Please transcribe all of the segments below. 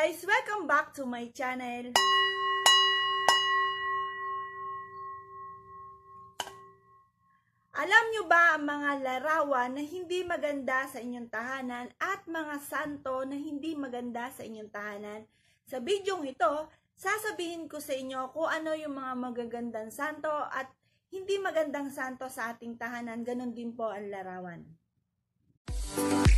guys! Welcome back to my channel! Alam nyo ba ang mga larawan na hindi maganda sa inyong tahanan at mga santo na hindi maganda sa inyong tahanan? Sa bidyong ito, sasabihin ko sa inyo kung ano yung mga magagandang santo at hindi magandang santo sa ating tahanan. Ganon din po ang larawan. Music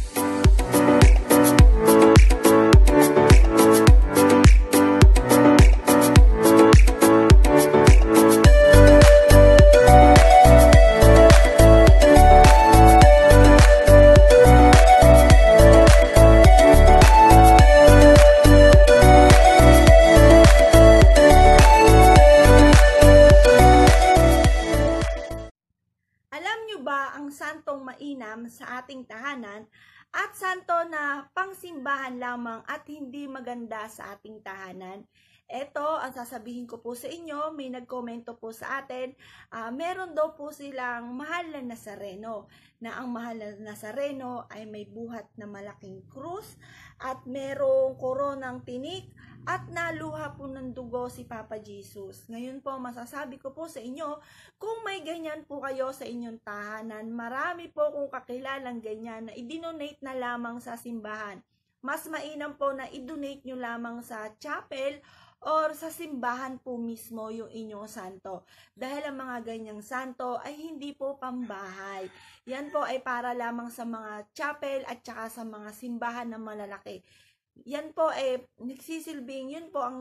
ba ang santong mainam sa ating tahanan at santo na pangsimbahan lamang at hindi maganda sa ating tahanan? Ito, ang sasabihin ko po sa inyo, may nagkomento po sa atin, uh, meron daw po silang mahal na Nazareno, na ang mahal na Nazareno ay may buhat na malaking krus at merong koronang tinik at naluha po ng dugo si Papa Jesus. Ngayon po, masasabi ko po sa inyo, kung may ganyan po kayo sa inyong tahanan, marami po kung kakilalang ganyan na idinonate na lamang sa simbahan. Mas mainam po na idonate nyo lamang sa chapel or sa simbahan po mismo yung inyong santo. Dahil ang mga ganyang santo ay hindi po pambahay. Yan po ay para lamang sa mga chapel at saka sa mga simbahan na malalaki. Yan po, eh, nagsisilbing, yun po ang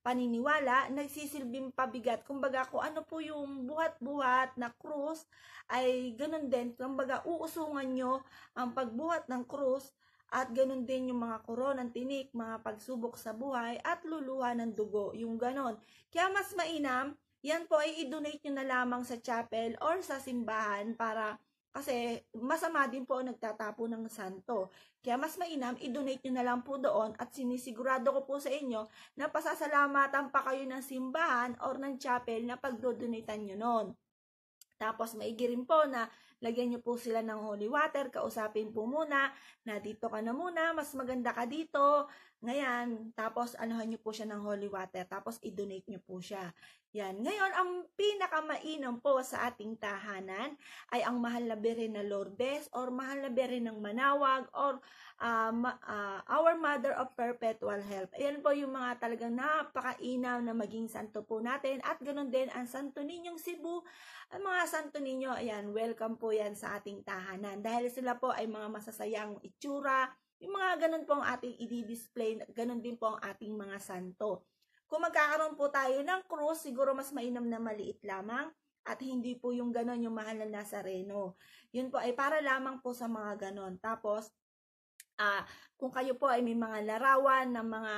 paniniwala, nagsisilbing pabigat. Kumbaga, ko ano po yung buhat-buhat na krus, ay ganun din. Kumbaga, uusungan nyo ang pagbuhat ng krus at ganun din yung mga koronang tinik, mga pagsubok sa buhay at luluha ng dugo, yung ganun. Kaya mas mainam, yan po ay i-donate nyo na lamang sa chapel or sa simbahan para kasi masama din po ang nagtatapo ng santo. Kaya mas mainam, i-donate nyo na lang po doon at sinisigurado ko po sa inyo na pasasalamatan pa kayo ng simbahan or ng chapel na pagdodonatean nyo noon. Tapos maigi rin po na Lagyan nyo po sila ng holy water, kausapin po muna, na dito ka na muna, mas maganda ka dito. Ngayon, tapos anuhan nyo po siya ng holy water, tapos i-donate nyo po siya. Yan. Ngayon, ang pinakamainam po sa ating tahanan ay ang mahal na birin na Lourdes or mahal na birin ng Manawag or uh, uh, Our Mother of Perpetual Help. Ayan po yung mga talagang napakainaw na maging santo po natin at ganun din ang Santo Ninyong Cebu. Ang mga santo ninyo, ayan, welcome po yan sa ating tahanan. Dahil sila po ay mga masasayang itsura, yung mga ganun po ang ating i-display, ganun din po ang ating mga santo. Kung magkakaroon po tayo ng krus, siguro mas mainam na maliit lamang at hindi po yung ganun yung mahal na Nazareno. Yun po ay para lamang po sa mga ganun. Tapos, uh, kung kayo po ay may mga larawan ng mga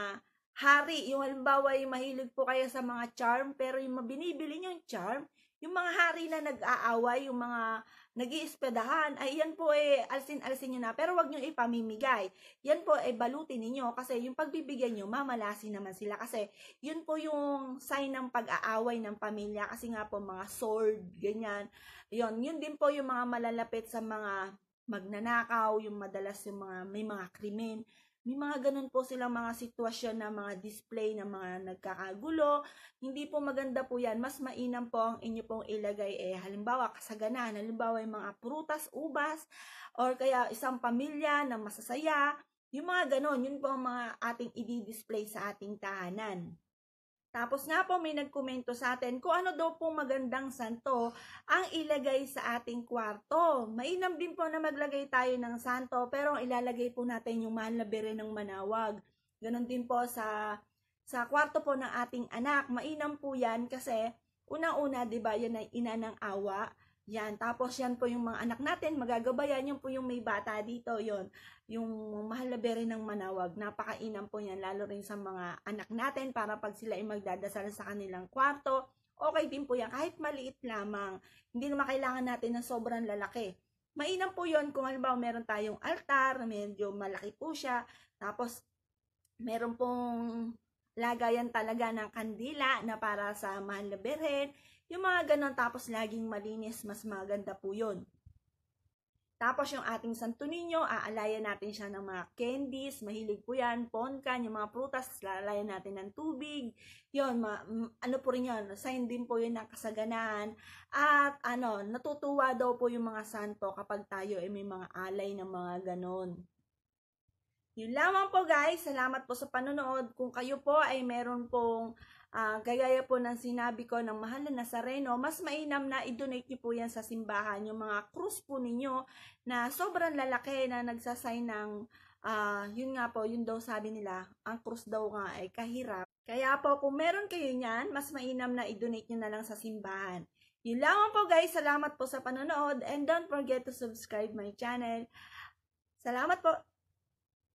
hari, yung halimbawa ay mahilig po kayo sa mga charm, pero yung binibili nyo yung charm, yung mga hari na nag-aaway, yung mga nag-iispedahan, ay yan po eh, alsin-alsin nyo na. Pero wag nyo ipamimigay. Yan po eh, balutin ninyo kasi yung pagbibigyan nyo, mamalasin naman sila. Kasi yun po yung sign ng pag-aaway ng pamilya. Kasi nga po mga sword, ganyan. Yun, yun din po yung mga malalapit sa mga magnanakaw, yung madalas yung mga, may mga krimen. May mga ganun po silang mga sitwasyon na mga display ng mga nagkakagulo. Hindi po maganda po yan. Mas mainam po ang inyo pong ilagay eh, halimbawa kasaganahan, halimbawa yung mga prutas, ubas, or kaya isang pamilya na masasaya. Yung mga ganun, yun po ang mga ating i-display sa ating tahanan. Tapos nga po may nagkomento sa atin kung ano daw pong magandang santo ang ilagay sa ating kwarto. Mainam din po na maglagay tayo ng santo pero ilalagay po natin yung mahal ng manawag. Ganon din po sa sa kwarto po ng ating anak. Mainam po yan kasi unang-una, di ba, yan ay ina ng awa. Yan, tapos yan po yung mga anak natin, magagabayan yung po yung may bata dito, yon Yung mahal na bere ng manawag, napakainam po yan, lalo rin sa mga anak natin para pag sila ay magdadasal sa kanilang kwarto, okay din po yan, kahit maliit lamang. Hindi naman kailangan natin na sobrang lalaki. Mainam po yon kung halimbawa meron tayong altar, medyo malaki po siya, tapos meron pong lagayan talaga ng kandila na para sa mahal na berhen. Yung mga ganon tapos laging malinis, mas maganda po yun. Tapos yung ating Santo Niño, aalayan natin siya ng mga candies, mahilig po yan, ponkan, yung mga prutas, lalayan natin ng tubig. Yun, ma, ano po rin yun, sign din po yun ng kasaganaan. At ano, natutuwa daw po yung mga santo kapag tayo ay may mga alay ng mga ganon. Yun lamang po guys. Salamat po sa panonood. Kung kayo po ay meron pong uh, gagaya po ng sinabi ko ng mahal na sareno, mas mainam na i-donate niyo po yan sa simbahan. Yung mga krus po ninyo na sobrang lalaki na nagsasign ng, uh, yun nga po, yun daw sabi nila, ang krus daw nga ay kahirap. Kaya po kung meron kayo niyan, mas mainam na i-donate niyo na lang sa simbahan. Yun lamang po guys. Salamat po sa panonood and don't forget to subscribe my channel. Salamat po.